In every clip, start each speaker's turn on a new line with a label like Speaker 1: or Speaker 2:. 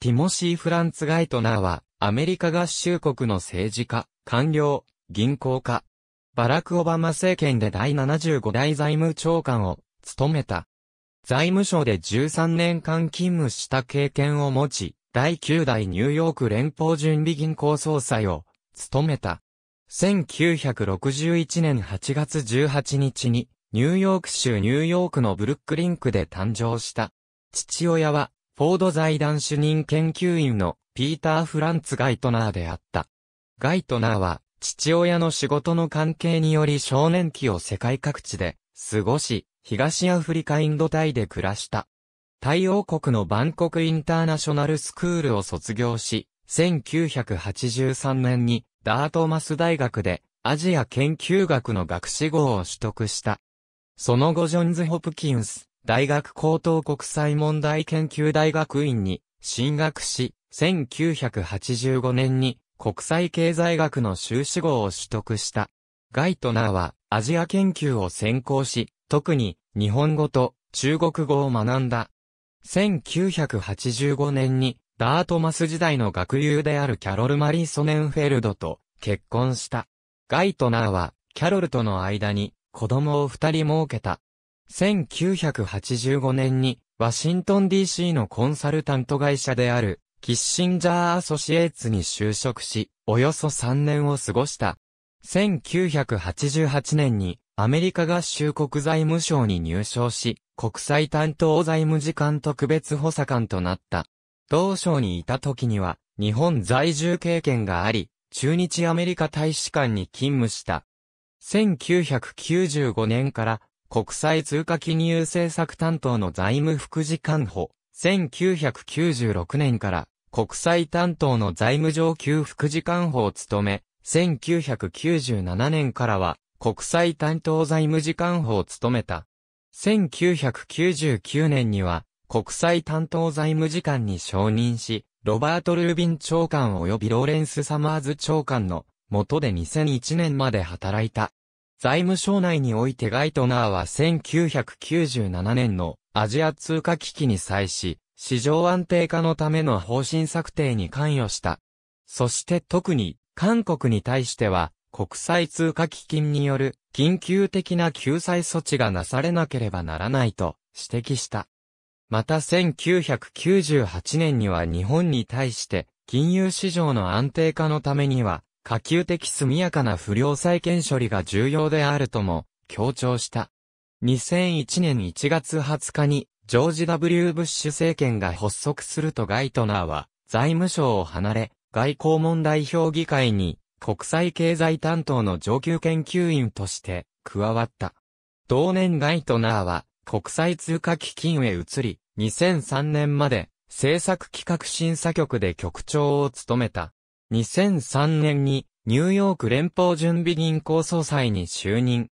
Speaker 1: ティモシー・フランツ・ガイトナーは、アメリカ合衆国の政治家、官僚、銀行家。バラク・オバマ政権で第75代財務長官を務めた。財務省で13年間勤務した経験を持ち、第9代ニューヨーク連邦準備銀行総裁を務めた。1961年8月18日に、ニューヨーク州ニューヨークのブルックリンクで誕生した。父親はフォード財団主任研究員のピーター・フランツ・ガイトナーであった。ガイトナーは父親の仕事の関係により少年期を世界各地で過ごし、東アフリカインドタイで暮らした。タイ王国のバンコクインターナショナルスクールを卒業し、1983年にダートマス大学でアジア研究学の学士号を取得した。その後ジョンズ・ホプキンス、大学高等国際問題研究大学院に進学し、1985年に国際経済学の修士号を取得した。ガイトナーはアジア研究を専攻し、特に日本語と中国語を学んだ。1985年にダートマス時代の学友であるキャロル・マリー・ソネンフェルドと結婚した。ガイトナーはキャロルとの間に子供を二人設けた。1985年に、ワシントン DC のコンサルタント会社である、キッシンジャー・アソシエーツに就職し、およそ3年を過ごした。1988年に、アメリカ合衆国財務省に入省し、国際担当財務次官特別補佐官となった。同省にいた時には、日本在住経験があり、中日アメリカ大使館に勤務した。1995年から国際通貨金融政策担当の財務副次官補、1996年から国際担当の財務上級副次官補を務め、1997年からは国際担当財務次官補を務めた。1999年には国際担当財務次官に承認し、ロバート・ルービン長官及びローレンス・サマーズ長官の下で2001年まで働いた。財務省内においてガイトナーは1997年のアジア通貨危機に際し、市場安定化のための方針策定に関与した。そして特に、韓国に対しては、国際通貨基金による緊急的な救済措置がなされなければならないと指摘した。また1998年には日本に対して金融市場の安定化のためには可及的速やかな不良債権処理が重要であるとも強調した。2001年1月20日にジョージ・ W・ ブッシュ政権が発足するとガイトナーは財務省を離れ外交問題評議会に国際経済担当の上級研究員として加わった。同年ガイトナーは国際通貨基金へ移り2003年まで政策企画審査局で局長を務めた。2003年にニューヨーク連邦準備銀行総裁に就任。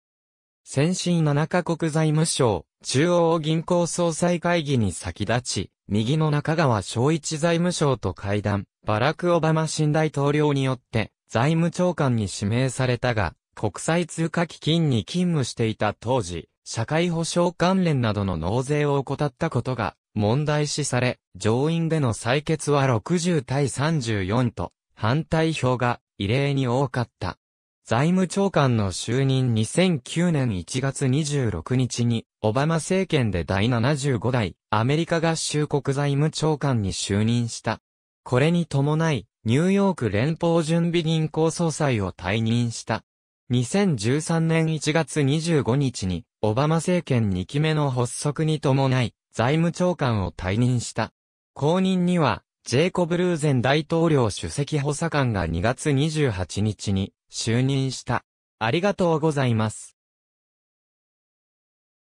Speaker 1: 先進7カ国財務省、中央銀行総裁会議に先立ち、右の中川昭一財務省と会談、バラク・オバマ新大統領によって財務長官に指名されたが、国際通貨基金に勤務していた当時、社会保障関連などの納税を怠ったことが問題視され、上院での採決は60対34と反対票が異例に多かった。財務長官の就任2009年1月26日に、オバマ政権で第75代アメリカ合衆国財務長官に就任した。これに伴い、ニューヨーク連邦準備銀行総裁を退任した。2013年1月25日に、オバマ政権2期目の発足に伴い、財務長官を退任した。後任には、ジェイコブ・ルーゼン大統領主席補佐官が2月28日に就任した。ありがとうございます。